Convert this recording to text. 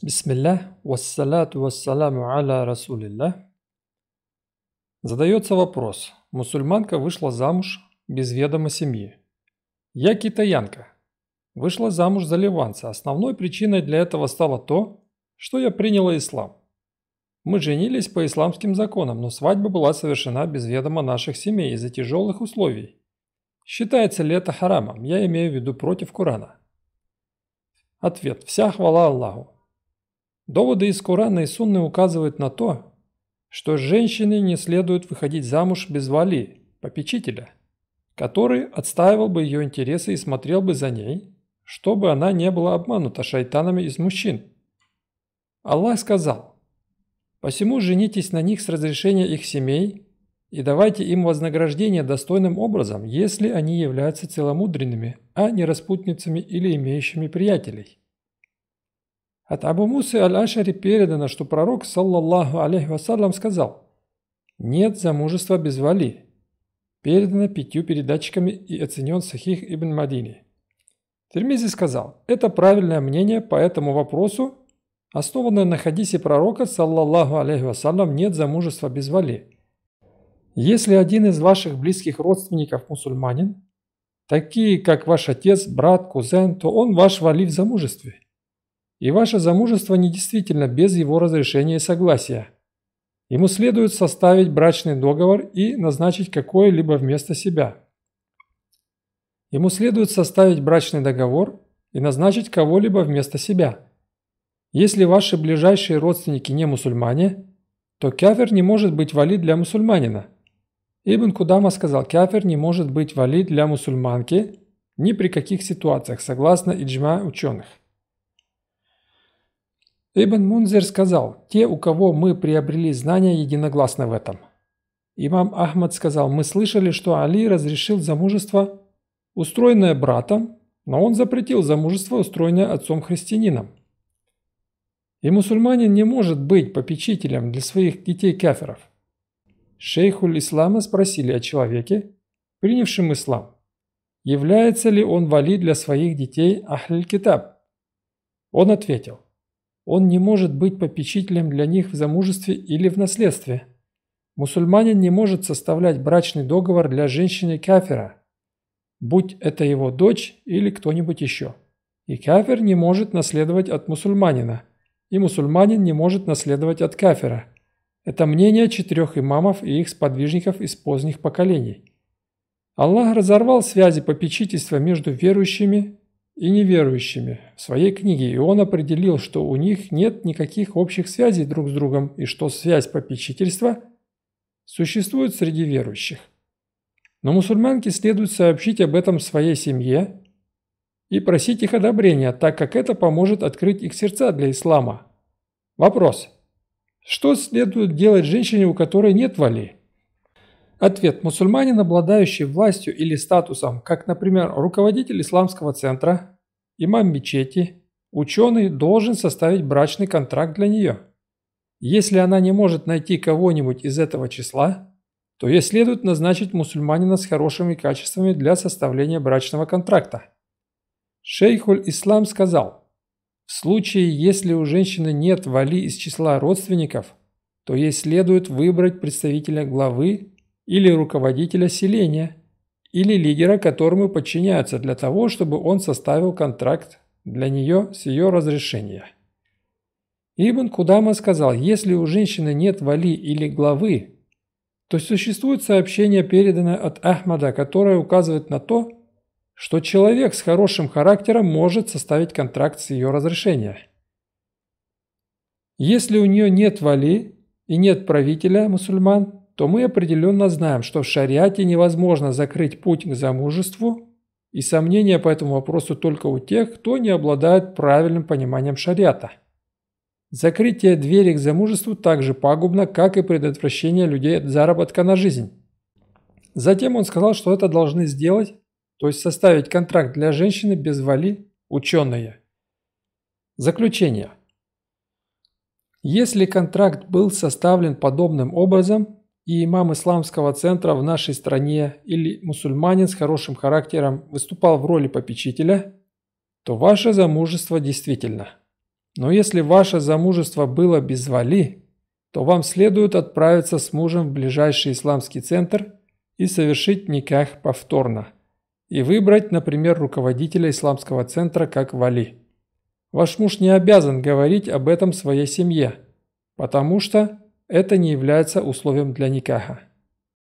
Бисмиллях, вассалату вассаляму аля расулиллях. Задается вопрос. Мусульманка вышла замуж без ведома семьи. Я китаянка. Вышла замуж за ливанца. Основной причиной для этого стало то, что я приняла ислам. Мы женились по исламским законам, но свадьба была совершена без ведома наших семей из-за тяжелых условий. Считается ли это харамом? Я имею в виду против Корана. Ответ. Вся хвала Аллаху. Доводы из Корана и Сунны указывают на то, что женщине не следует выходить замуж без вали, попечителя, который отстаивал бы ее интересы и смотрел бы за ней, чтобы она не была обманута шайтанами из мужчин. Аллах сказал, «Посему женитесь на них с разрешения их семей и давайте им вознаграждение достойным образом, если они являются целомудренными, а не распутницами или имеющими приятелей». От Абу Мусы Аль-Ашари передано, что пророк, саллаллаху алейхи вассалям, сказал «Нет замужества без вали». Передано пятью передатчиками и оценен Сахих ибн Мадини. Термизи сказал «Это правильное мнение по этому вопросу, основанное на хадисе пророка, саллаллаху алейхи вассалям, нет замужества без вали». Если один из ваших близких родственников мусульманин, такие как ваш отец, брат, кузен, то он ваш вали в замужестве и ваше замужество недействительно без его разрешения и согласия. Ему следует составить брачный договор и назначить какое-либо вместо себя. Ему следует составить брачный договор и назначить кого-либо вместо себя. Если ваши ближайшие родственники не мусульмане, то кяфер не может быть валид для мусульманина. Ибн Кудама сказал, кяфер не может быть валид для мусульманки ни при каких ситуациях, согласно иджма ученых. Ибн Мунзер сказал, те, у кого мы приобрели знания, единогласны в этом. Имам Ахмад сказал, мы слышали, что Али разрешил замужество, устроенное братом, но он запретил замужество, устроенное отцом-христианином. И мусульманин не может быть попечителем для своих детей кафиров. Шейхуль Ислама спросили о человеке, принявшем ислам, является ли он вали для своих детей Ахль-Китаб. Он ответил, он не может быть попечителем для них в замужестве или в наследстве. Мусульманин не может составлять брачный договор для женщины кафира, будь это его дочь или кто-нибудь еще. И кафир не может наследовать от мусульманина, и мусульманин не может наследовать от кафира. Это мнение четырех имамов и их сподвижников из поздних поколений. Аллах разорвал связи попечительства между верующими и неверующими. В своей книге и он определил, что у них нет никаких общих связей друг с другом и что связь попечительства существует среди верующих. Но мусульманке следует сообщить об этом своей семье и просить их одобрения, так как это поможет открыть их сердца для ислама. Вопрос. Что следует делать женщине, у которой нет вали? Ответ. Мусульманин, обладающий властью или статусом, как, например, руководитель исламского центра, имам мечети, ученый, должен составить брачный контракт для нее. Если она не может найти кого-нибудь из этого числа, то ей следует назначить мусульманина с хорошими качествами для составления брачного контракта. Шейхуль Ислам сказал, в случае, если у женщины нет вали из числа родственников, то ей следует выбрать представителя главы или руководителя селения, или лидера, которому подчиняются для того, чтобы он составил контракт для нее с ее разрешения. Ибн Кудама сказал, если у женщины нет вали или главы, то существует сообщение, переданное от Ахмада, которое указывает на то, что человек с хорошим характером может составить контракт с ее разрешения. Если у нее нет вали и нет правителя мусульман, то мы определенно знаем, что в шариате невозможно закрыть путь к замужеству, и сомнения по этому вопросу только у тех, кто не обладает правильным пониманием шариата. Закрытие двери к замужеству также пагубно, как и предотвращение людей от заработка на жизнь. Затем он сказал, что это должны сделать, то есть составить контракт для женщины без вали ученые. Заключение. Если контракт был составлен подобным образом, и имам исламского центра в нашей стране или мусульманин с хорошим характером выступал в роли попечителя, то ваше замужество действительно. Но если ваше замужество было без вали, то вам следует отправиться с мужем в ближайший исламский центр и совершить никах повторно, и выбрать, например, руководителя исламского центра как вали. Ваш муж не обязан говорить об этом своей семье, потому что это не является условием для никаха.